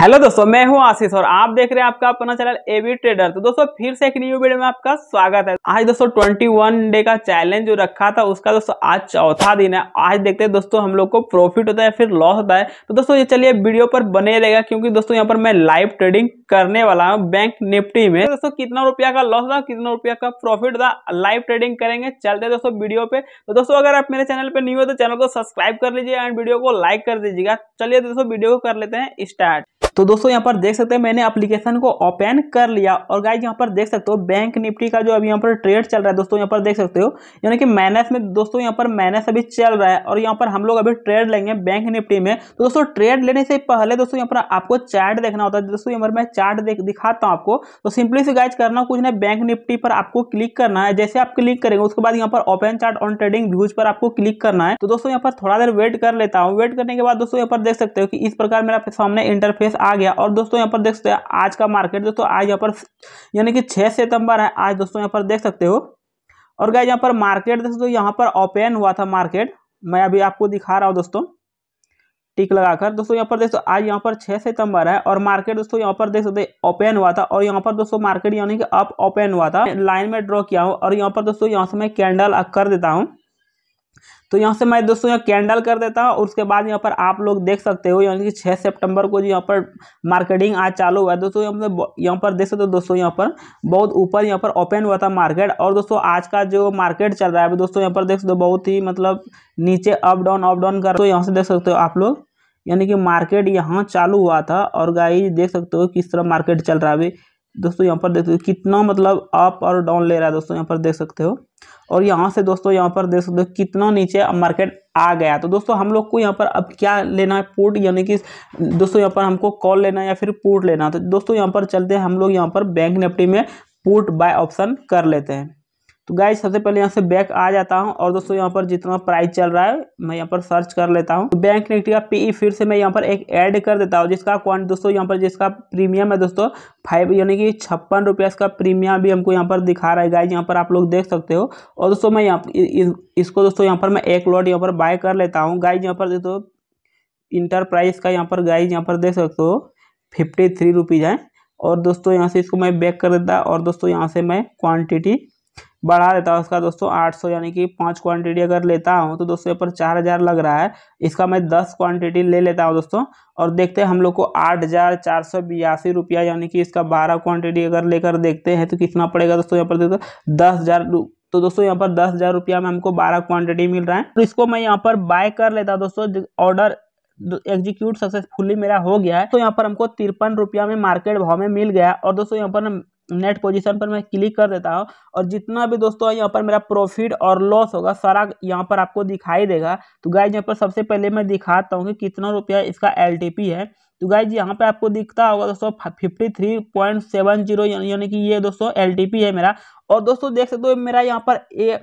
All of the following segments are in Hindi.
हेलो दोस्तों मैं हूं आशीष और आप देख रहे हैं आपका अपना चैनल एवी ट्रेडर तो दोस्तों फिर से एक न्यू वीडियो में आपका स्वागत है आज दोस्तों 21 डे का चैलेंज जो रखा था उसका दोस्तों आज चौथा दिन है आज देखते हैं दोस्तों हम लोग को प्रॉफिट होता है फिर लॉस होता है तो दोस्तों ये चलिए वीडियो पर बने रहेगा क्योंकि दोस्तों यहाँ पर मैं लाइव ट्रेडिंग करने वाला हूँ बैंक निफ्टी में तो दोस्तों कितना रुपया का लॉस था कितना रुपया का प्रॉफिट था लाइव ट्रेडिंग करेंगे चलते दोस्तों वीडियो पे तो दोस्तों अगर आप मेरे चैनल पर न्यू हो तो चैनल को सब्सक्राइब कर लीजिए एंड वीडियो को लाइक कर दीजिएगा चलिए दोस्तों वीडियो को कर लेते हैं स्टार्ट तो दोस्तों यहाँ पर देख सकते हैं मैंने अप्लीकेशन को ओपन कर लिया और गाइज यहाँ पर देख सकते हो बैंक निफ्टी का जो अभी यहाँ पर ट्रेड चल रहा है दोस्तों यहाँ पर देख सकते हो यानी कि माइनस में दोस्तों यहाँ पर माइनस अभी चल रहा है और यहाँ पर हम लोग अभी ट्रेड लेंगे बैंक निफ्टी में तो दोस्तों ट्रेड लेने से पहले दोस्तों यहाँ पर आपको चार्ट देखना होता है दोस्तों यहाँ पर मैं चार्ट दिखाता हूँ आपको तो सिंपली से गाइज करना कुछ ना बैंक निफ्टी पर आपको क्लिक करना है जैसे आप क्लिक करेंगे उसके बाद यहाँ पर open chart on trading views पर आपको क्लिक करना है तो दोस्तों यहाँ पर थोड़ा देर वेट कर लेता हूँ वेट करने के बाद दोस्तों यहाँ पर देख सकते हो कि इस प्रकार मेरा सामने इंटरफेस आ गया और दोस्तों यहाँ पर देख सकते हैं आज का मार्केट दोस्तों आज यहाँ पर यानी कि छः सितंबर है आज दोस्तों यहाँ पर देख सकते हो और गाय यहाँ पर मार्केट दोस्तों यहाँ पर ओपन हुआ था मार्केट मैं अभी आपको दिखा रहा हूँ दोस्तों टिक लगाकर दोस्तों यहाँ पर देख आज यहाँ पर छः सितंबर है और मार्केट दोस्तों यहाँ पर देख सकते ओपन हुआ था और यहाँ पर दोस्तों मार्केट यानी कि अप ओपन हुआ था लाइन में ड्रॉ किया हूँ और यहाँ पर दोस्तों यहाँ से मैं कैंडल कर देता हूँ तो यहाँ से मैं दोस्तों यहाँ कैंडल कर देता हूँ और उसके बाद यहाँ पर आप लोग देख सकते हो यानी कि छः सेप्टेम्बर को जो यहाँ पर मार्केटिंग आज चालू हुआ है दोस्तों यहाँ यहाँ पर देख सकते हो दोस्तों यहाँ पर बहुत ऊपर यहाँ पर ओपन हुआ था मार्केट और दोस्तों आज का जो मार्केट चल रहा है दोस्तों यहाँ पर देख सकते हो बहुत ही मतलब नीचे अप डाउन अप डाउन कर तो यहाँ से देख सकते हो आप लोग यानी कि मार्केट यहाँ चालू हुआ था और गाई देख सकते हो किस तरह मार्केट चल रहा है अभी दोस्तों यहाँ पर देख सकते हो कितना मतलब अप और डाउन ले रहा है दोस्तों यहाँ पर देख सकते हो और यहाँ से दोस्तों यहाँ पर देख सकते हो कितना नीचे मार्केट आ गया तो दोस्तों हम लोग को यहाँ पर अब क्या लेना है पुट यानी कि दोस्तों यहाँ पर हमको कॉल लेना है या फिर पुट लेना है तो दोस्तों यहाँ पर चलते हैं हम लोग यहाँ पर बैंक निफ्टी में पुट बाय ऑप्शन कर लेते हैं तो गाइज सबसे पहले यहाँ से बैक आ जाता हूँ और दोस्तों यहाँ पर जितना प्राइस चल रहा है मैं यहाँ पर सर्च कर लेता हूँ तो बैंक निफ्टी का पीई फिर से मैं यहाँ पर एक ऐड कर देता हूँ जिसका क्वांट दोस्तों यहाँ पर जिसका प्रीमियम है दोस्तों फाइव यानी कि छप्पन रुपया इसका प्रीमियम भी हमको यहाँ पर दिखा रहा है गाइज यहाँ पर आप लोग देख सकते हो और दोस्तों मैं यहाँ इसको दोस्तों यहाँ पर मैं एक लॉट यहाँ पर बाय कर लेता हूँ गाइज यहाँ पर दोस्तों इंटरप्राइज का यहाँ पर गाइज यहाँ पर देख सकते हो फिफ्टी थ्री रुपीज़ है और दोस्तों यहाँ से इसको मैं बैक कर देता और दोस्तों यहाँ से मैं क्वांटिटी बढ़ा देता उसका दोस्तों 800 यानी कि पाँच क्वांटिटी अगर लेता हूँ तो दोस्तों यहाँ पर चार हज़ार लग रहा है इसका मैं दस क्वांटिटी ले लेता हूँ दोस्तों और देखते हैं हम लोग को आठ हज़ार चार सौ बयासी रुपया यानी कि इसका बारह क्वांटिटी अगर लेकर देखते हैं तो कितना पड़ेगा दोस्तों यहाँ पर देखो दस हज़ार तो दोस्तों यहाँ पर दस हज़ार रुपया में हमको बारह क्वान्टिटी मिल रहा है तो इसको मैं यहाँ पर बाय कर लेता दोस्तों ऑर्डर एग्जीक्यूट सक्सेसफुली मेरा हो गया है तो यहाँ पर हमको तिरपन रुपया में मार्केट भाव में मिल गया और दोस्तों यहाँ पर नेट पोजीशन पर मैं क्लिक कर देता हूँ और जितना भी दोस्तों यहाँ पर मेरा प्रॉफिट और लॉस होगा सारा यहाँ पर आपको दिखाई देगा तो गाइज यहाँ पर सबसे पहले मैं दिखाता हूँ कि कितना रुपया इसका एल है तो गाइज यहाँ पर आपको दिखता होगा दोस्तों fifty three point seven zero यानी कि ये दोस्तों एल है मेरा और दोस्तों देख सकते हो मेरा यहाँ पर ए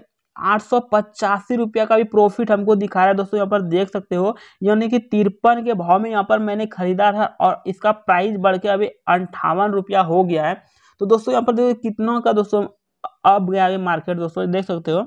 आठ सौ पचासी रुपया का भी प्रॉफिट हमको दिखा रहा है दोस्तों यहाँ पर देख सकते हो यानी कि तिरपन के भाव में यहाँ पर मैंने खरीदा था और इसका प्राइस बढ़ के अभी अंठावन रुपया हो गया है तो दोस्तों यहाँ पर देखो कितनों का दोस्तों अब गया है मार्केट दोस्तों देख सकते हो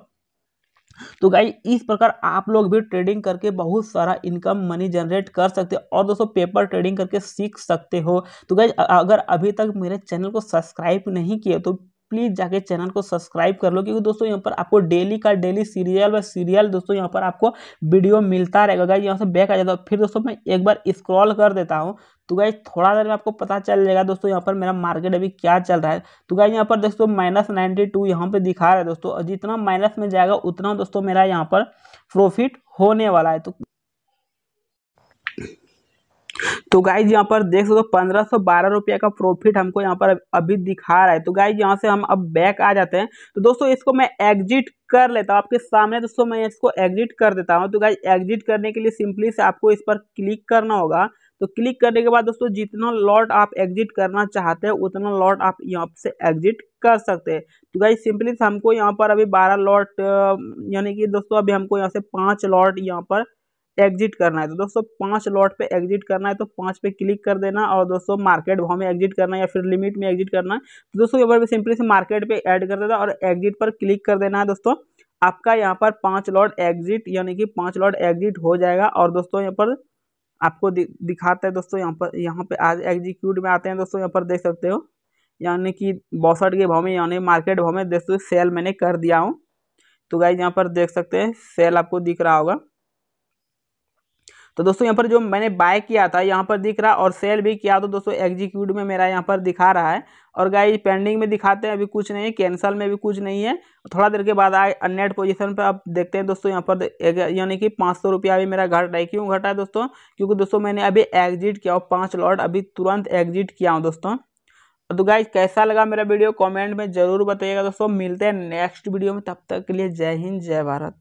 तो गाई इस प्रकार आप लोग भी ट्रेडिंग करके बहुत सारा इनकम मनी जनरेट कर सकते हो और दोस्तों पेपर ट्रेडिंग करके सीख सकते हो तो गाई अगर अभी तक मेरे चैनल को सब्सक्राइब नहीं किया तो प्लीज़ जाके चैनल को सब्सक्राइब कर लो क्योंकि दोस्तों यहाँ पर आपको डेली का डेली सीरियल व सीरियल दोस्तों यहाँ पर आपको वीडियो मिलता रहेगा गाइज यहाँ से बैक आ जाता है फिर दोस्तों मैं एक बार स्क्रॉल कर देता हूँ तो गाइज थोड़ा देर में आपको पता चल जाएगा दोस्तों यहाँ पर मेरा मार्केट अभी क्या चल रहा है तो गाइज यहाँ पर दोस्तों माइनस नाइन्टी टू यहाँ पर दिखा रहा है दोस्तों जितना माइनस में जाएगा उतना दोस्तों मेरा यहाँ पर प्रॉफिट होने वाला है तो तो गाइज यहाँ पर देख सकते हो पंद्रह सौ बारह रुपया का प्रॉफिट हमको यहाँ पर अभी दिखा रहा है तो गाइज यहाँ से हम अब बैक आ जाते हैं तो दोस्तों इसको मैं एग्जिट कर लेता हूँ आपके सामने दोस्तों मैं इसको एग्जिट कर देता हूँ तो गाइज एग्जिट करने के लिए सिंपली से आपको इस पर क्लिक करना होगा तो क्लिक करने के बाद दोस्तों जितना लॉट आप एग्जिट करना चाहते हैं उतना लॉट आप यहाँ से एग्जिट कर सकते हैं तो गाइज सिंपली से हमको यहाँ पर अभी बारह लॉट यानी कि दोस्तों अभी हमको यहाँ से पाँच लॉट यहाँ पर एग्जिट करना है तो दोस्तों पाँच लॉट पे एग्जिट करना है तो पाँच पे क्लिक कर देना और दोस्तों मार्केट भाव में एग्जिट करना है या फिर लिमिट में एग्जिट करना है तो दोस्तों यहाँ पर सिंपली से मार्केट पे ऐड कर देना और एग्जिट पर क्लिक कर देना है दोस्तों आपका यहाँ पर पाँच लॉट एग्जिट यानी कि पाँच लॉट एग्जिट हो जाएगा और दोस्तों यहाँ पर आपको दि, दिखाता है दोस्तों यहाँ पर यहाँ पे आज एग्जीक्यूट में आते हैं दोस्तों यहाँ पर देख सकते हो यानी कि बौसठ के भाव में यानी मार्केट भाव में दोस्तों सेल मैंने कर दिया हूँ तो गाइज यहाँ पर देख सकते हैं सेल आपको दिख रहा होगा तो दोस्तों यहाँ पर जो मैंने बाय किया था यहाँ पर दिख रहा और सेल भी किया तो दोस्तों एग्जीक्यूट में मेरा यहाँ पर दिखा रहा है और गाइज पेंडिंग में दिखाते हैं अभी कुछ नहीं है कैंसल में भी कुछ नहीं है थोड़ा देर के बाद आए नेट पोजीशन पर आप देखते हैं दोस्तों यहाँ पर यानी कि पाँच सौ रुपया अभी मेरा घट रहा है क्यों घटा है दोस्तों क्योंकि दोस्तों मैंने अभी एग्जिट किया और पाँच लॉट अभी तुरंत एग्जिट किया हूँ दोस्तों तो गाइज कैसा लगा मेरा वीडियो कॉमेंट में ज़रूर बताइएगा दोस्तों मिलते हैं नेक्स्ट वीडियो में तब तक के लिए जय हिंद जय भारत